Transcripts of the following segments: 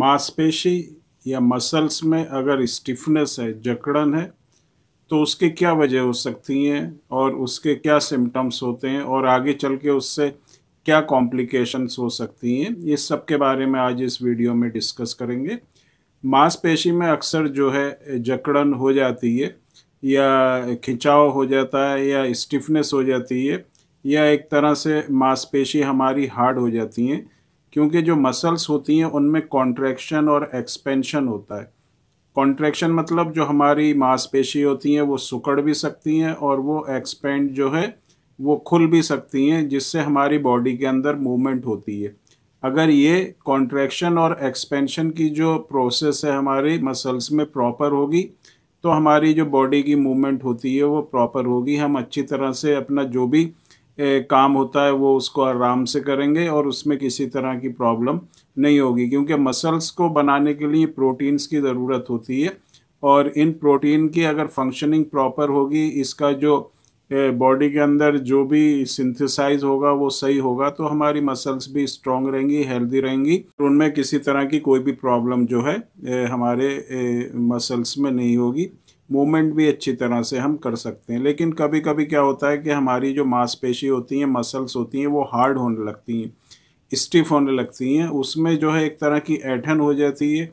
मांसपेशी या मसल्स में अगर स्टिफनेस है जकड़न है तो उसकी क्या वजह हो सकती हैं और उसके क्या सिम्टम्स होते हैं और आगे चल के उससे क्या कॉम्प्लिकेशंस हो सकती हैं ये सब के बारे में आज इस वीडियो में डिस्कस करेंगे मांसपेशी में अक्सर जो है जकड़न हो जाती है या खिंचाव हो जाता है या स्टिफनेस हो जाती है या एक तरह से मांसपेशी हमारी हार्ड हो जाती हैं क्योंकि जो मसल्स होती हैं उनमें कॉन्ट्रैक्शन और एक्सपेंशन होता है कॉन्ट्रैक्शन मतलब जो हमारी मांसपेशी होती हैं वो सुकड़ भी सकती हैं और वो एक्सपेंड जो है वो खुल भी सकती हैं जिससे हमारी बॉडी के अंदर मूवमेंट होती है अगर ये कॉन्ट्रैक्शन और एक्सपेंशन की जो प्रोसेस है हमारी मसल्स में प्रॉपर होगी तो हमारी जो बॉडी की मूवमेंट होती है वो प्रॉपर होगी हम अच्छी तरह से अपना जो भी काम होता है वो उसको आराम से करेंगे और उसमें किसी तरह की प्रॉब्लम नहीं होगी क्योंकि मसल्स को बनाने के लिए प्रोटीन्स की ज़रूरत होती है और इन प्रोटीन की अगर फंक्शनिंग प्रॉपर होगी इसका जो बॉडी के अंदर जो भी सिंथेसाइज होगा वो सही होगा तो हमारी मसल्स भी स्ट्रांग रहेंगी हेल्दी रहेंगी तो उनमें किसी तरह की कोई भी प्रॉब्लम जो है हमारे मसल्स में नहीं होगी मूवमेंट भी अच्छी तरह से हम कर सकते हैं लेकिन कभी कभी क्या होता है कि हमारी जो मांसपेशी होती हैं मसल्स होती हैं वो हार्ड होने लगती हैं स्टिफ होने लगती हैं उसमें जो है एक तरह की ऐठन हो जाती है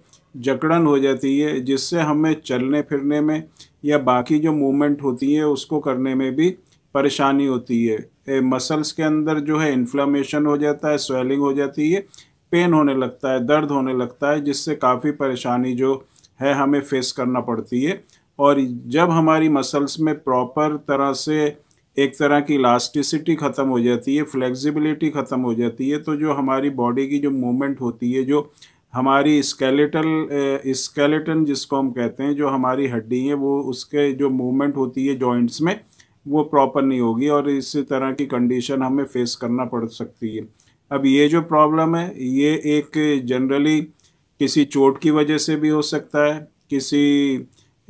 जकड़न हो जाती है जिससे हमें चलने फिरने में या बाकी जो मूवमेंट होती है उसको करने में भी परेशानी होती है ए, मसल्स के अंदर जो है इन्फ्लामेशन हो जाता है स्वेलिंग हो जाती है पेन होने लगता है दर्द होने लगता है जिससे काफ़ी परेशानी जो है हमें फेस करना पड़ती है और जब हमारी मसल्स में प्रॉपर तरह से एक तरह की इलास्टिसिटी ख़त्म हो जाती है फ्लेक्सिबिलिटी ख़त्म हो जाती है तो जो हमारी बॉडी की जो मूवमेंट होती है जो हमारी स्केलेटल स्केलेटन eh, जिसको हम कहते हैं जो हमारी हड्डी है वो उसके जो मूवमेंट होती है जॉइंट्स में वो प्रॉपर नहीं होगी और इस तरह की कंडीशन हमें फेस करना पड़ सकती है अब ये जो प्रॉब्लम है ये एक जनरली किसी चोट की वजह से भी हो सकता है किसी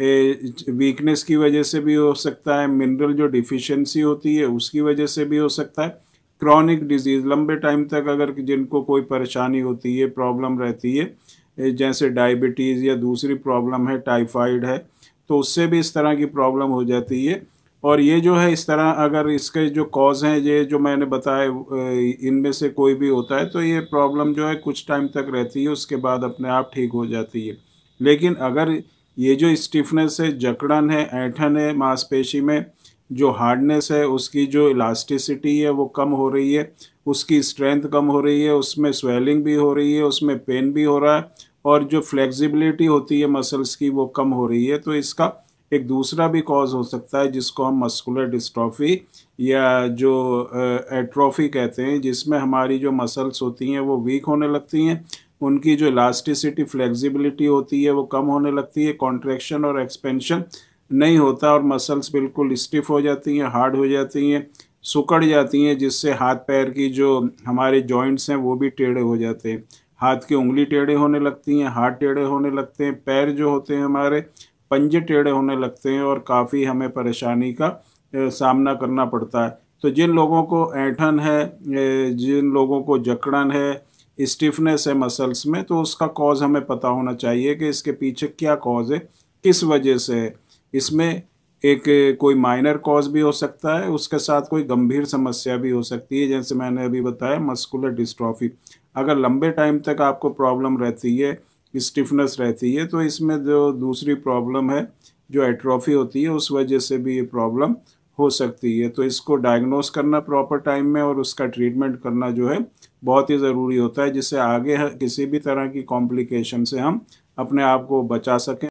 वीकनेस की वजह से भी हो सकता है मिनरल जो डिफिशेंसी होती है उसकी वजह से भी हो सकता है क्रॉनिक डिजीज़ लंबे टाइम तक अगर जिनको कोई परेशानी होती है प्रॉब्लम रहती है जैसे डायबिटीज़ या दूसरी प्रॉब्लम है टाइफाइड है तो उससे भी इस तरह की प्रॉब्लम हो जाती है और ये जो है इस तरह अगर इसके जो कॉज हैं ये जो मैंने बताए इनमें से कोई भी होता है तो ये प्रॉब्लम जो है कुछ टाइम तक रहती है उसके बाद अपने आप ठीक हो जाती है लेकिन अगर ये जो स्टिफनेस है जकड़न है ऐठन है मांसपेशी में जो हार्डनेस है उसकी जो इलास्टिसिटी है वो कम हो रही है उसकी स्ट्रेंथ कम हो रही है उसमें स्वेलिंग भी हो रही है उसमें पेन भी हो रहा है और जो फ्लेक्सिबिलिटी होती है मसल्स की वो कम हो रही है तो इसका एक दूसरा भी कॉज हो सकता है जिसको हम मस्कुलर डिस्ट्रॉफी या जो एट्रॉफी कहते हैं जिसमें हमारी जो मसल्स होती हैं वो वीक होने लगती हैं उनकी जो इलास्टिसिटी फ्लेक्सिबिलिटी होती है वो कम होने लगती है कॉन्ट्रैक्शन और एक्सपेंशन नहीं होता और मसल्स बिल्कुल स्टिफ हो जाती हैं हार्ड हो जाती हैं सुकड़ जाती हैं जिससे हाथ पैर की जो हमारे जॉइंट्स हैं वो भी टेढ़े हो जाते हैं हाथ की उंगली टेढ़े होने लगती हैं हाथ टेढ़े होने लगते हैं पैर जो होते हैं हमारे पंजे टेढ़े होने लगते हैं और काफ़ी हमें परेशानी का सामना करना पड़ता है तो जिन लोगों को ऐठन है जिन लोगों को जकड़न है स्टिफनेस है मसल्स में तो उसका कॉज हमें पता होना चाहिए कि इसके पीछे क्या कॉज है किस वजह से है इसमें एक कोई माइनर कॉज भी हो सकता है उसके साथ कोई गंभीर समस्या भी हो सकती है जैसे मैंने अभी बताया मस्कुलर डिस्ट्रॉफी अगर लंबे टाइम तक आपको प्रॉब्लम रहती है स्टिफनेस रहती है तो इसमें जो दूसरी प्रॉब्लम है जो एट्रॉफी होती है उस वजह से भी ये प्रॉब्लम हो सकती है तो इसको डायग्नोस करना प्रॉपर टाइम में और उसका ट्रीटमेंट करना जो है बहुत ही ज़रूरी होता है जिससे आगे किसी भी तरह की कॉम्प्लिकेशन से हम अपने आप को बचा सकें